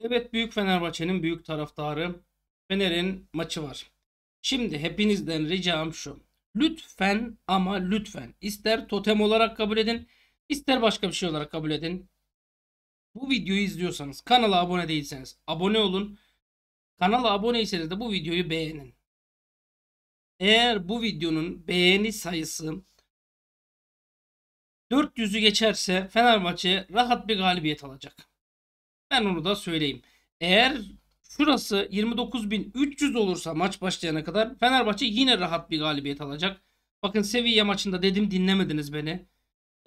Evet büyük Fenerbahçe'nin büyük taraftarı Fener'in maçı var. Şimdi hepinizden ricam şu. Lütfen ama lütfen ister totem olarak kabul edin ister başka bir şey olarak kabul edin. Bu videoyu izliyorsanız kanala abone değilseniz abone olun. Kanala aboneyseniz de bu videoyu beğenin. Eğer bu videonun beğeni sayısı 400'ü geçerse Fenerbahçe rahat bir galibiyet alacak. Ben onu da söyleyeyim. Eğer şurası 29.300 olursa maç başlayana kadar Fenerbahçe yine rahat bir galibiyet alacak. Bakın seviye maçında dedim dinlemediniz beni.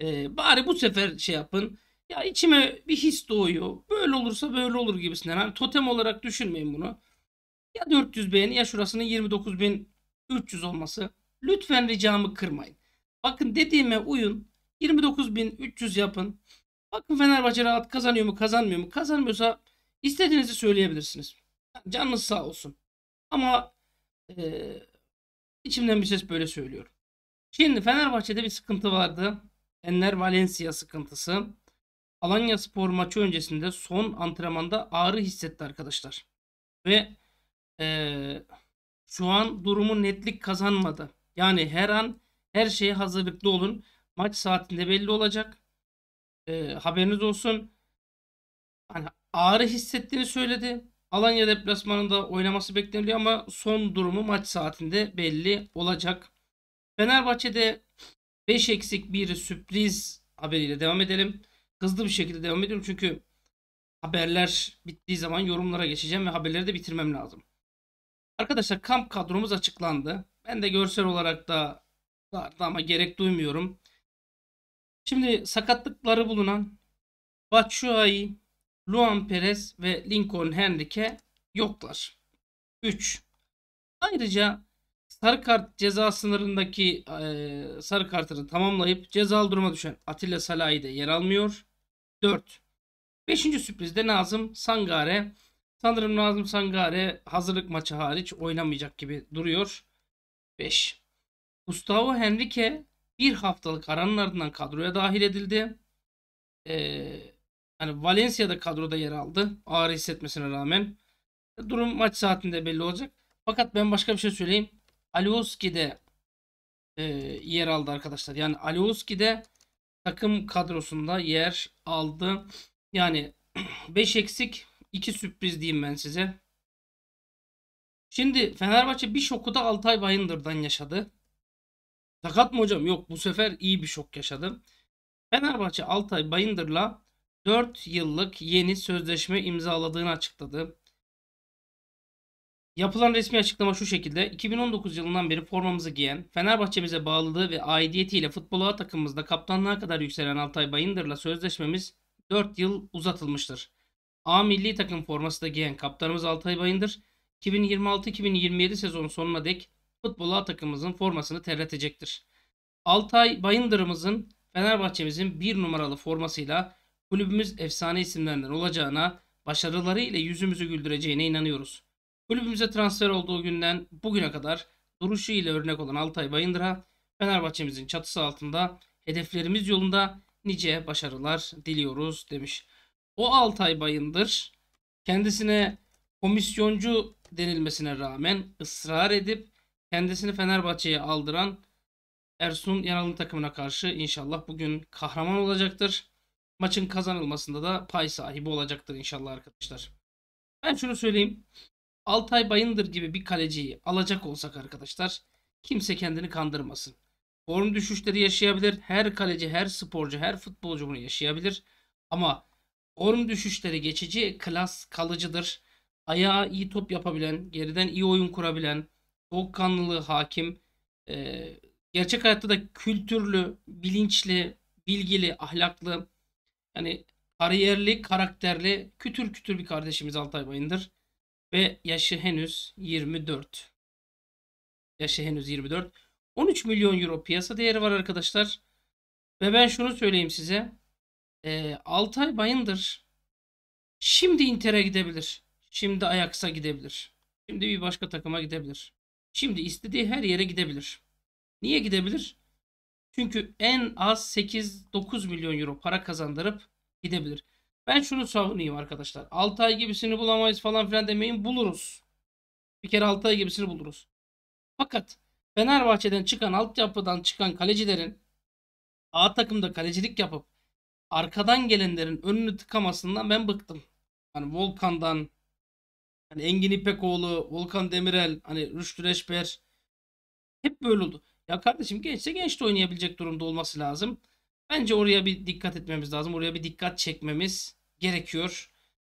Ee, bari bu sefer şey yapın. Ya içime bir his doğuyor. Böyle olursa böyle olur gibisinden. Hani totem olarak düşünmeyin bunu. Ya 400 beğeni ya şurasının 29.300 olması. Lütfen ricamı kırmayın. Bakın dediğime uyun. 29.300 yapın. Bakın Fenerbahçe rahat kazanıyor mu kazanmıyor mu? Kazanmıyorsa istediğinizi söyleyebilirsiniz. Canınız sağ olsun. Ama e, içimden bir ses böyle söylüyorum. Şimdi Fenerbahçe'de bir sıkıntı vardı. Enner Valencia sıkıntısı. Alanya Spor maçı öncesinde son antrenmanda ağrı hissetti arkadaşlar. Ve e, şu an durumu netlik kazanmadı. Yani her an her şeye hazırlıklı olun. Maç saatinde belli olacak. E, haberiniz olsun. Hani ağrı hissettiğini söyledi. Alanya deplasmanında oynaması bekleniyor ama son durumu maç saatinde belli olacak. Fenerbahçe'de 5 eksik bir sürpriz haberiyle devam edelim. Hızlı bir şekilde devam ediyorum çünkü haberler bittiği zaman yorumlara geçeceğim ve haberleri de bitirmem lazım. Arkadaşlar kamp kadromuz açıklandı. Ben de görsel olarak da vardı ama gerek duymuyorum. Şimdi sakatlıkları bulunan Batshuayi, Luan Perez ve Lincoln Henrique yoklar. 3. Ayrıca sarı kart ceza sınırındaki e, sarı kartını tamamlayıp cezalı duruma düşen Atilla Salahi de yer almıyor. 4. 5. sürprizde Nazım Sangare. Sanırım Nazım Sangare hazırlık maçı hariç oynamayacak gibi duruyor. 5. Gustavo Henrique bir haftalık aranın ardından kadroya dahil edildi. Ee, hani Valencia'da kadroda yer aldı. Ağrı hissetmesine rağmen. E, durum maç saatinde belli olacak. Fakat ben başka bir şey söyleyeyim. Alioski'de e, yer aldı arkadaşlar. Yani Alioski'de takım kadrosunda yer aldı. Yani 5 eksik 2 sürpriz diyeyim ben size. Şimdi Fenerbahçe bir şoku da Altay Bayındır'dan yaşadı. Sakat mı hocam? Yok bu sefer iyi bir şok yaşadım. Fenerbahçe Altay Bayındır'la 4 yıllık yeni sözleşme imzaladığını açıkladı. Yapılan resmi açıklama şu şekilde. 2019 yılından beri formamızı giyen, Fenerbahçe'mize bağlılığı ve aidiyetiyle futbola takımımızda kaptanlığa kadar yükselen Altay Bayındır'la sözleşmemiz 4 yıl uzatılmıştır. A milli takım forması da giyen kaptanımız Altay Bayındır, 2026-2027 sezon sonuna dek futbol takımımızın formasını terletecektir. Altay Bayındır'ımızın Fenerbahçe'mizin bir numaralı formasıyla kulübümüz efsane isimlerinden olacağına, başarıları ile yüzümüzü güldüreceğine inanıyoruz. Kulübümüze transfer olduğu günden bugüne kadar duruşu ile örnek olan Altay Bayındır'a Fenerbahçe'mizin çatısı altında hedeflerimiz yolunda nice başarılar diliyoruz demiş. O Altay Bayındır kendisine komisyoncu denilmesine rağmen ısrar edip Kendisini Fenerbahçe'ye aldıran Ersun Yanal'ın takımına karşı inşallah bugün kahraman olacaktır. Maçın kazanılmasında da pay sahibi olacaktır inşallah arkadaşlar. Ben şunu söyleyeyim. Altay Bayındır gibi bir kaleciyi alacak olsak arkadaşlar kimse kendini kandırmasın. Form düşüşleri yaşayabilir. Her kaleci, her sporcu, her futbolcu bunu yaşayabilir. Ama form düşüşleri geçici, klas kalıcıdır. Ayağa iyi top yapabilen, geriden iyi oyun kurabilen, soğukkanlılığı hakim. E, gerçek hayatta da kültürlü, bilinçli, bilgili, ahlaklı, yani kariyerli, karakterli, kütür kütür bir kardeşimiz Altay Bayındır. Ve yaşı henüz 24. Yaşı henüz 24. 13 milyon euro piyasa değeri var arkadaşlar. Ve ben şunu söyleyeyim size. E, Altay Bayındır şimdi Inter'e gidebilir. Şimdi Ajax'a gidebilir. Şimdi bir başka takıma gidebilir. Şimdi istediği her yere gidebilir. Niye gidebilir? Çünkü en az 8-9 milyon euro para kazandırıp gidebilir. Ben şunu savunayım arkadaşlar. 6 ay gibisini bulamayız falan filan demeyin. Buluruz. Bir kere 6 ay gibisini buluruz. Fakat Fenerbahçe'den çıkan altyapıdan çıkan kalecilerin A takımda kalecilik yapıp arkadan gelenlerin önünü tıkamasından ben bıktım. Yani Volkan'dan, Hani Engin İpekoğlu, Volkan Demirel, hani Rüştü Reşber hep böyle oldu. Ya kardeşim gençse genç de oynayabilecek durumda olması lazım. Bence oraya bir dikkat etmemiz lazım. Oraya bir dikkat çekmemiz gerekiyor.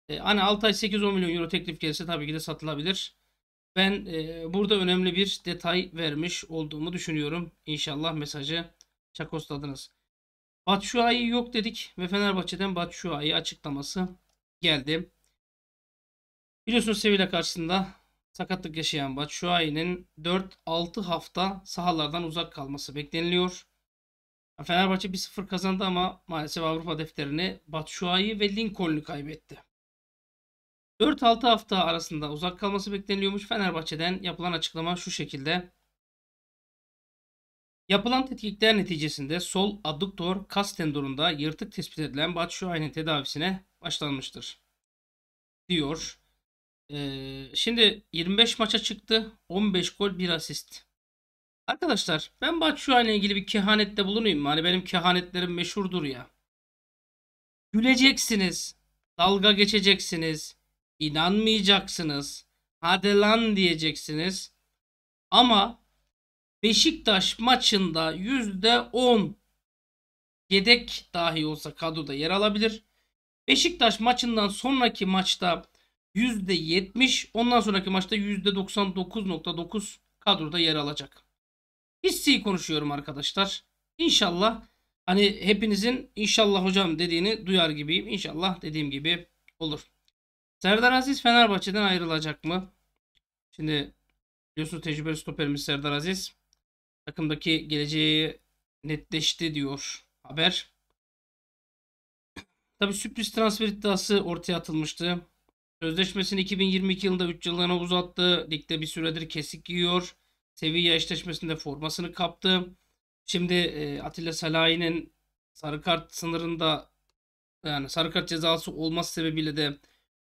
Ee, hani 6 ay 8-10 milyon euro teklif gelirse tabii ki de satılabilir. Ben e, burada önemli bir detay vermiş olduğumu düşünüyorum. İnşallah mesajı çakosladınız. Batshuayi yok dedik ve Fenerbahçe'den Batshuayi açıklaması geldi. Biliyorsunuz Sevilla karşısında sakatlık yaşayan Batshuayi'nin 4-6 hafta sahalardan uzak kalması bekleniliyor. Fenerbahçe 1-0 kazandı ama maalesef Avrupa defterini Batshuayi ve Lincoln'u kaybetti. 4-6 hafta arasında uzak kalması bekleniliyormuş. Fenerbahçe'den yapılan açıklama şu şekilde. Yapılan tetkikler neticesinde sol adduktor kas tendonunda yırtık tespit edilen Batshuayi'nin tedavisine başlanmıştır. Diyor ee, şimdi 25 maça çıktı. 15 gol 1 asist. Arkadaşlar ben Batshuayi'yle ilgili bir kehanette bulunayım mı? Hani benim kehanetlerim meşhurdur ya. Güleceksiniz. Dalga geçeceksiniz. inanmayacaksınız. Hadi lan diyeceksiniz. Ama Beşiktaş maçında %10 yedek dahi olsa kadroda yer alabilir. Beşiktaş maçından sonraki maçta %70 ondan sonraki maçta %99.9 kadroda yer alacak. Hissiyi konuşuyorum arkadaşlar. İnşallah hani hepinizin inşallah hocam dediğini duyar gibiyim. İnşallah dediğim gibi olur. Serdar Aziz Fenerbahçe'den ayrılacak mı? Şimdi biliyorsunuz tecrübeli stoperimiz Serdar Aziz takımdaki geleceği netleşti diyor haber. Tabi sürpriz transfer iddiası ortaya atılmıştı. Sözleşmesini 2022 yılında 3 yıllığına uzattı. Ligde bir süredir kesik yiyor. Sevilla eşleşmesinde formasını kaptı. Şimdi e, Atilla Salahi'nin sarı kart sınırında yani sarı kart cezası olmaz sebebiyle de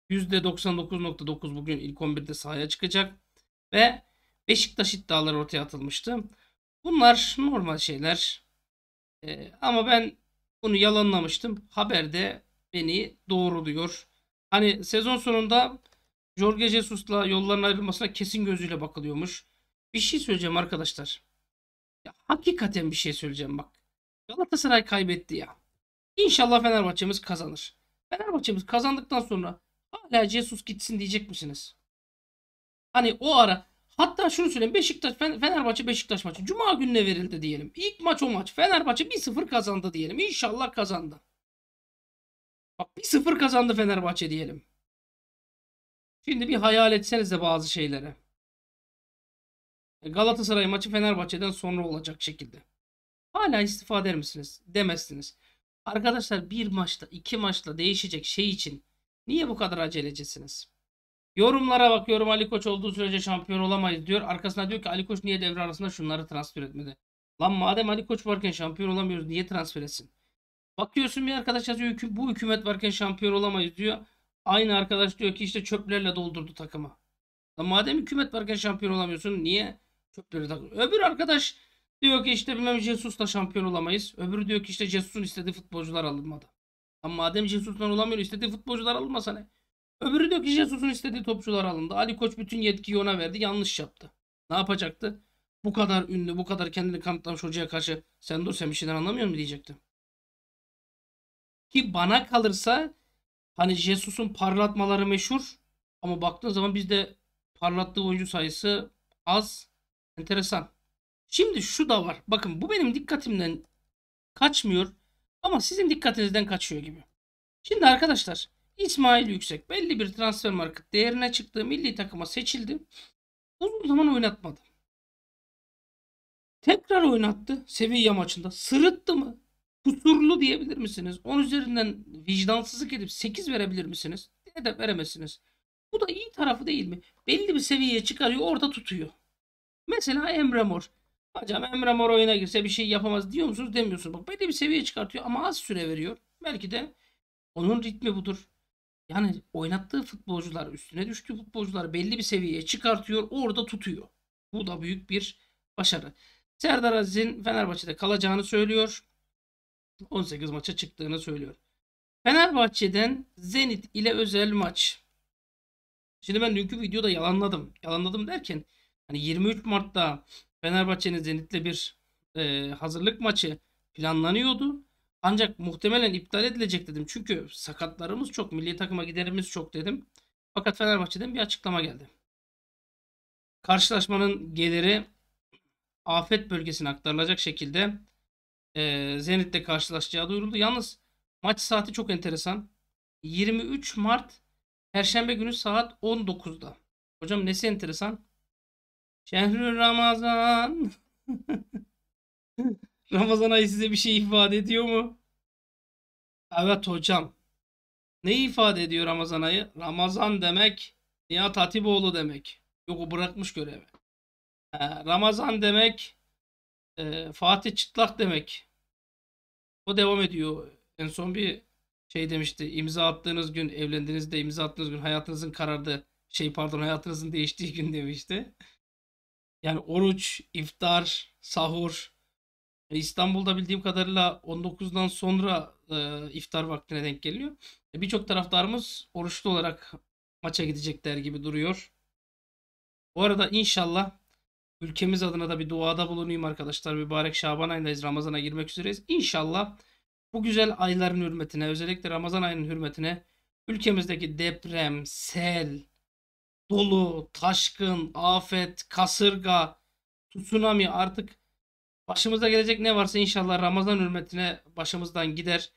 %99.9 bugün ilk 11'de sahaya çıkacak. Ve Beşiktaş iddiaları ortaya atılmıştı. Bunlar normal şeyler. E, ama ben bunu yalanlamıştım. Haber de beni doğruluyor. Hani sezon sonunda Jorge Jesus'la yolların ayrılmasına kesin gözüyle bakılıyormuş. Bir şey söyleyeceğim arkadaşlar. Ya, hakikaten bir şey söyleyeceğim bak. Galatasaray kaybetti ya. İnşallah Fenerbahçe'miz kazanır. Fenerbahçe'miz kazandıktan sonra hala Jesus gitsin diyecek misiniz? Hani o ara hatta şunu söyleyeyim Beşiktaş Fenerbahçe Beşiktaş maçı cuma gününe verildi diyelim. İlk maç o maç. Fenerbahçe 1-0 kazandı diyelim. İnşallah kazandı. Bir sıfır kazandı Fenerbahçe diyelim. Şimdi bir hayal etseniz de bazı şeylere. Galatasaray maçı Fenerbahçe'den sonra olacak şekilde. Hala istifa der misiniz? Demezsiniz. Arkadaşlar bir maçta iki maçta değişecek şey için niye bu kadar acelecisiniz? Yorumlara bakıyorum Ali Koç olduğu sürece şampiyon olamayız diyor. Arkasına diyor ki Ali Koç niye devre arasında şunları transfer etmedi? Lan madem Ali Koç varken şampiyon olamıyoruz niye transfer etsin? Bakıyorsun bir arkadaş yazıyor bu hükümet varken şampiyon olamayız diyor. Aynı arkadaş diyor ki işte çöplerle doldurdu takımı. Ya madem hükümet varken şampiyon olamıyorsun niye çöpleri takıyorsun? Öbür arkadaş diyor ki işte bilmem Jesus'la şampiyon olamayız. Öbürü diyor ki işte Jesus'un istediği futbolcular alınmadı. Ama madem Jesus'tan olamıyor istediği futbolcular alınmasa ne? Öbürü diyor ki Jesus'un istediği topçular alındı. Ali Koç bütün yetkiyi ona verdi. Yanlış yaptı. Ne yapacaktı? Bu kadar ünlü, bu kadar kendini kanıtlamış hocaya karşı sen dur sen bir şeyden anlamıyor mu diyecekti. Ki bana kalırsa hani Jesus'un parlatmaları meşhur ama baktığın zaman bizde parlattığı oyuncu sayısı az. Enteresan. Şimdi şu da var. Bakın bu benim dikkatimden kaçmıyor ama sizin dikkatinizden kaçıyor gibi. Şimdi arkadaşlar İsmail Yüksek belli bir transfer market değerine çıktı. Milli takıma seçildi. Uzun zaman oynatmadı. Tekrar oynattı seviye maçında. Sırıttı mı? kusurlu diyebilir misiniz? 10 üzerinden vicdansızlık edip 8 verebilir misiniz? Neden veremezsiniz. Bu da iyi tarafı değil mi? Belli bir seviyeye çıkarıyor orada tutuyor. Mesela Emre Mor. Hocam Emre Mor oyuna girse bir şey yapamaz diyor musunuz demiyorsunuz. Bak belli bir seviyeye çıkartıyor ama az süre veriyor. Belki de onun ritmi budur. Yani oynattığı futbolcular, üstüne düştüğü futbolcular belli bir seviyeye çıkartıyor, orada tutuyor. Bu da büyük bir başarı. Serdar Aziz'in Fenerbahçe'de kalacağını söylüyor. 18 maça çıktığını söylüyor. Fenerbahçe'den Zenit ile özel maç. Şimdi ben dünkü videoda yalanladım. Yalanladım derken hani 23 Mart'ta Fenerbahçe'nin Zenit'le bir e, hazırlık maçı planlanıyordu. Ancak muhtemelen iptal edilecek dedim. Çünkü sakatlarımız çok, milli takıma giderimiz çok dedim. Fakat Fenerbahçe'den bir açıklama geldi. Karşılaşmanın geliri afet bölgesine aktarılacak şekilde e, Zenit'le karşılaşacağı duyuruldu. Yalnız maç saati çok enteresan. 23 Mart Perşembe günü saat 19'da. Hocam nesi enteresan? Şehrü Ramazan. Ramazan ayı size bir şey ifade ediyor mu? Evet hocam. Ne ifade ediyor Ramazan ayı? Ramazan demek Nihat Hatipoğlu demek. Yok o bırakmış görevi. Ramazan demek e, Fatih Çıtlak demek. O devam ediyor. En son bir şey demişti. İmza attığınız gün, evlendiğinizde imza attığınız gün hayatınızın karardı. Şey pardon hayatınızın değiştiği gün demişti. Yani oruç, iftar, sahur. E, İstanbul'da bildiğim kadarıyla 19'dan sonra e, iftar vaktine denk geliyor. E, Birçok taraftarımız oruçlu olarak maça gidecekler gibi duruyor. Bu arada inşallah Ülkemiz adına da bir duada bulunayım arkadaşlar. Mübarek Şaban ayındayız. Ramazan'a girmek üzereyiz. İnşallah bu güzel ayların hürmetine, özellikle Ramazan ayının hürmetine ülkemizdeki deprem, sel, dolu, taşkın, afet, kasırga, tsunami artık başımıza gelecek ne varsa inşallah Ramazan hürmetine başımızdan gider.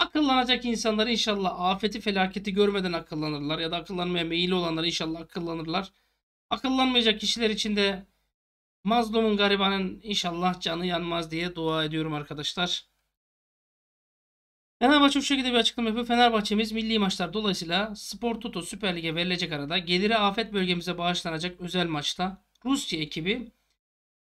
Akıllanacak insanlar inşallah afeti felaketi görmeden akıllanırlar ya da akıllanmaya meyilli olanlar inşallah akıllanırlar. Akıllanmayacak kişiler için de Mazlumun garibanın inşallah canı yanmaz diye dua ediyorum arkadaşlar. Fenerbahçe bu şekilde bir açıklama yapıyor. Fenerbahçemiz milli maçlar dolayısıyla Spor Toto Süper Lig'e verilecek arada geliri afet bölgemize bağışlanacak özel maçta Rusya ekibi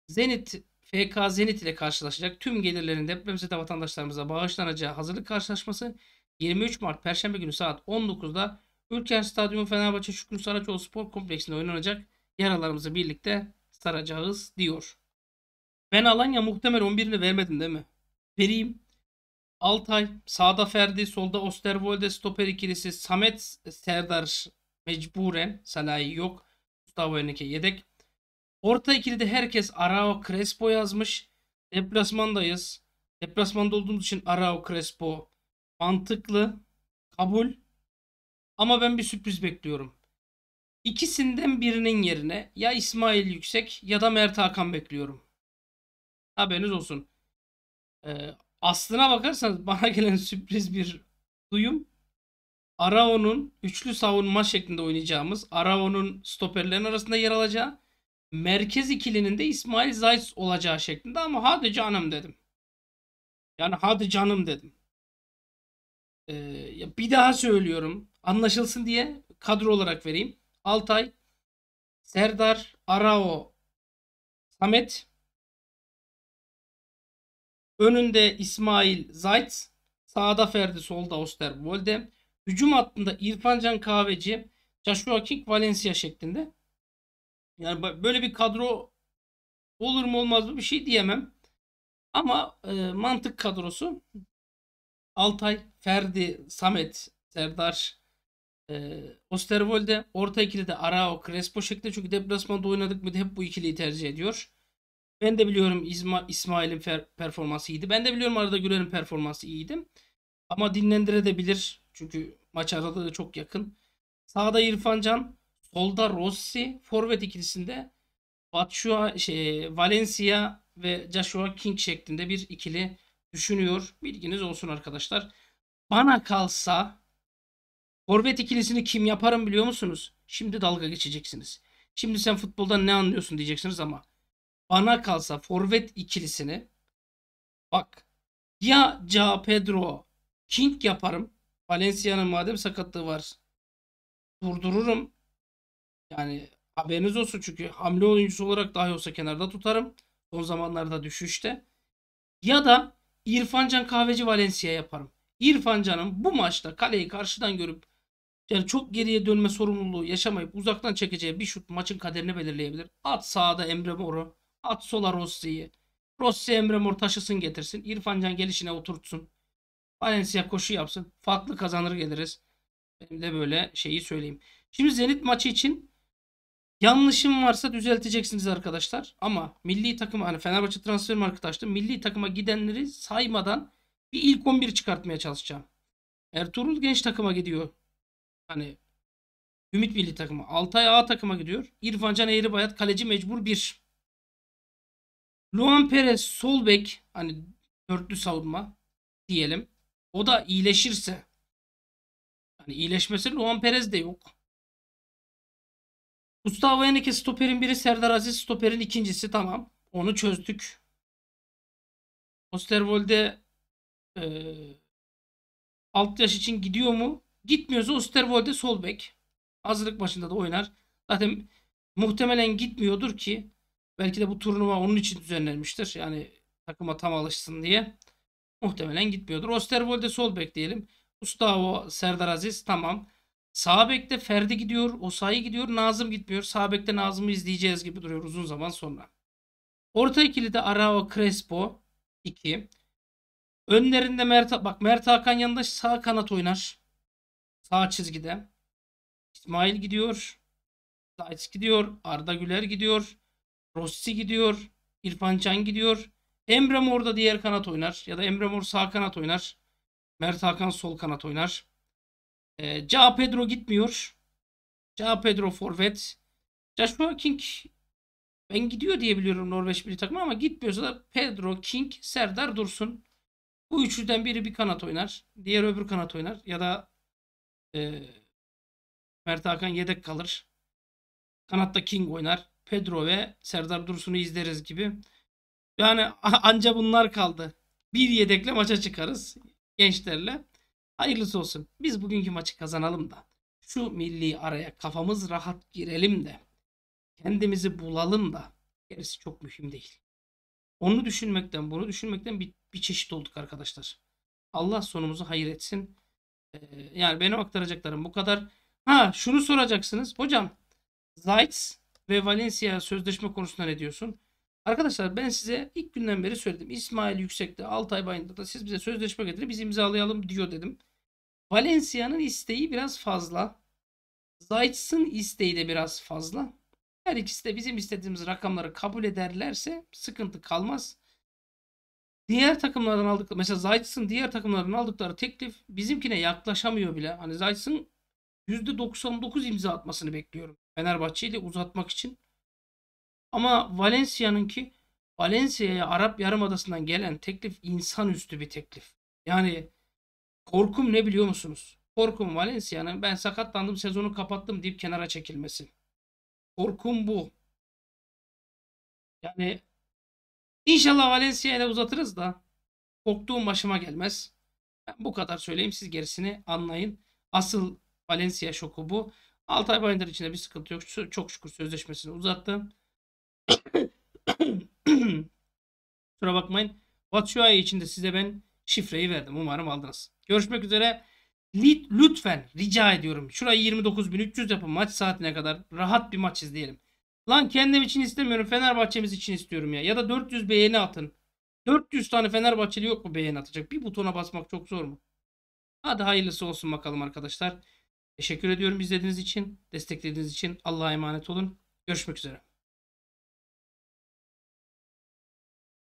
Zenit FK Zenit ile karşılaşacak. Tüm gelirlerin depremzede vatandaşlarımıza bağışlanacağı hazırlık karşılaşması 23 Mart Perşembe günü saat 19'da Ülker Stadyumu Fenerbahçe Şükrü Saracoğlu Spor Kompleksi'nde oynanacak. Yaralarımızı birlikte saracağız diyor. Ben Alanya muhtemel 11'ini vermedim değil mi? Vereyim. Altay, sağda Ferdi, solda Osterwolde, stoper ikilisi Samet Serdar mecburen. Salahi yok. Gustavo Henrique yedek. Orta ikilide herkes Arao Crespo yazmış. Deplasmandayız. Deplasmanda olduğumuz için Arao Crespo mantıklı. Kabul. Ama ben bir sürpriz bekliyorum. İkisinden birinin yerine ya İsmail Yüksek ya da Mert Hakan bekliyorum. Haberiniz olsun. Ee, aslına bakarsanız bana gelen sürpriz bir duyum. Arao'nun üçlü savunma şeklinde oynayacağımız, Arao'nun stoperlerin arasında yer alacağı, merkez ikilinin de İsmail Zayt olacağı şeklinde ama hadi canım dedim. Yani hadi canım dedim. Ee, bir daha söylüyorum. Anlaşılsın diye kadro olarak vereyim. Altay, Serdar, Arao, Samet. Önünde İsmail Zayt. Sağda Ferdi, solda Osterwolde. Hücum hattında İrfancan Kahveci, Joshua King, Valencia şeklinde. Yani böyle bir kadro olur mu olmaz mı bir şey diyemem. Ama e, mantık kadrosu Altay, Ferdi, Samet, Serdar, e, Osterwolde orta ikili de Arao, Crespo şeklinde çünkü deplasmanda oynadık mı de hep bu ikiliyi tercih ediyor. Ben de biliyorum İsmail'in performansı iyiydi. Ben de biliyorum arada Güler'in performansı iyiydi. Ama dinlendirebilir. Çünkü maç aralığı da çok yakın. Sağda İrfan Can, solda Rossi, forvet ikilisinde Batshuayi, şey, Valencia ve Joshua King şeklinde bir ikili düşünüyor. Bilginiz olsun arkadaşlar. Bana kalsa Forvet ikilisini kim yaparım biliyor musunuz? Şimdi dalga geçeceksiniz. Şimdi sen futboldan ne anlıyorsun diyeceksiniz ama bana kalsa forvet ikilisini bak ya Ca Pedro King yaparım. Valencia'nın madem sakatlığı var durdururum. Yani haberiniz olsun çünkü hamle oyuncusu olarak dahi olsa kenarda tutarım. Son zamanlarda düşüşte. Ya da İrfancan Kahveci Valencia yaparım. İrfancan'ın bu maçta kaleyi karşıdan görüp yani çok geriye dönme sorumluluğu yaşamayıp uzaktan çekeceği bir şut maçın kaderini belirleyebilir. At sağda Emre Mor'u, at sola Rossi'yi. Rossi Emre Mor taşısın getirsin. İrfan Can gelişine oturtsun. Valencia koşu yapsın. Farklı kazanır geliriz. Ben de böyle şeyi söyleyeyim. Şimdi Zenit maçı için yanlışım varsa düzelteceksiniz arkadaşlar. Ama milli takıma hani Fenerbahçe transfer marketi açtı. Milli takıma gidenleri saymadan bir ilk 11 çıkartmaya çalışacağım. Ertuğrul genç takıma gidiyor hani Ümit Milli takımı. Altay A takıma gidiyor. İrfancan bayat, kaleci mecbur 1. Luan Perez sol bek hani dörtlü savunma diyelim. O da iyileşirse hani iyileşmesi Luan Perez de yok. Gustavo Henrique stoperin biri Serdar Aziz stoperin ikincisi tamam. Onu çözdük. Osterwolde e, alt yaş için gidiyor mu? Gitmiyorsa Osterwolde sol bek. Hazırlık maçında da oynar. Zaten muhtemelen gitmiyordur ki belki de bu turnuva onun için düzenlenmiştir. Yani takıma tam alışsın diye. Muhtemelen gitmiyordur. Osterwolde sol bek diyelim. Gustavo Serdar Aziz tamam. Sağ bekte Ferdi gidiyor. Osayi gidiyor. Nazım gitmiyor. Sağ bekte Nazım'ı izleyeceğiz gibi duruyor uzun zaman sonra. Orta ikili de Arao Crespo 2. Önlerinde Mert, bak Mert Hakan yanında sağ kanat oynar. Sağ çizgide. İsmail gidiyor. Zayt gidiyor. Arda Güler gidiyor. Rossi gidiyor. İrfan Can gidiyor. Emre Mor da diğer kanat oynar. Ya da Emre Mor sağ kanat oynar. Mert Hakan sol kanat oynar. E, ee, Ca Pedro gitmiyor. Ca Pedro forvet. Joshua King ben gidiyor diye biliyorum Norveç bir takımı ama gitmiyorsa da Pedro, King, Serdar Dursun. Bu üçlüden biri bir kanat oynar. Diğer öbür kanat oynar. Ya da e, Mert Hakan yedek kalır. Kanatta King oynar. Pedro ve Serdar Dursun'u izleriz gibi. Yani anca bunlar kaldı. Bir yedekle maça çıkarız gençlerle. Hayırlısı olsun. Biz bugünkü maçı kazanalım da şu milli araya kafamız rahat girelim de kendimizi bulalım da gerisi çok mühim değil. Onu düşünmekten, bunu düşünmekten bir, bir çeşit olduk arkadaşlar. Allah sonumuzu hayır etsin. Ee, yani benim aktaracaklarım bu kadar. Ha şunu soracaksınız. Hocam Zaitz ve Valencia sözleşme konusunda ne diyorsun? Arkadaşlar ben size ilk günden beri söyledim. İsmail Yüksek'te Altay Bayın'da da siz bize sözleşme getirin biz imzalayalım diyor dedim. Valencia'nın isteği biraz fazla. Zayt'sın isteği de biraz fazla. Her ikisi de bizim istediğimiz rakamları kabul ederlerse sıkıntı kalmaz. Diğer takımlardan aldık mesela Zayt'sın diğer takımlardan aldıkları teklif bizimkine yaklaşamıyor bile. Hani Zayt'sın %99 imza atmasını bekliyorum. Fenerbahçe'yi de uzatmak için. Ama Valencia'nın ki Valencia'ya Arap Yarımadası'ndan gelen teklif insanüstü bir teklif. Yani korkum ne biliyor musunuz? Korkum Valencia'nın ben sakatlandım sezonu kapattım deyip kenara çekilmesi. Korkum bu. Yani İnşallah Valencia'ya uzatırız da korktuğum başıma gelmez. Ben bu kadar söyleyeyim. Siz gerisini anlayın. Asıl Valencia şoku bu. Altay Bayındır içinde bir sıkıntı yok. Çok şükür sözleşmesini uzattım. Şura bakmayın. Batshuayi için de size ben şifreyi verdim. Umarım aldınız. Görüşmek üzere. Lütfen rica ediyorum. Şurayı 29.300 yapın maç saatine kadar. Rahat bir maç izleyelim. Lan kendim için istemiyorum. Fenerbahçemiz için istiyorum ya. Ya da 400 beğeni atın. 400 tane Fenerbahçeli yok mu beğeni atacak? Bir butona basmak çok zor mu? Hadi hayırlısı olsun bakalım arkadaşlar. Teşekkür ediyorum izlediğiniz için, desteklediğiniz için. Allah'a emanet olun. Görüşmek üzere.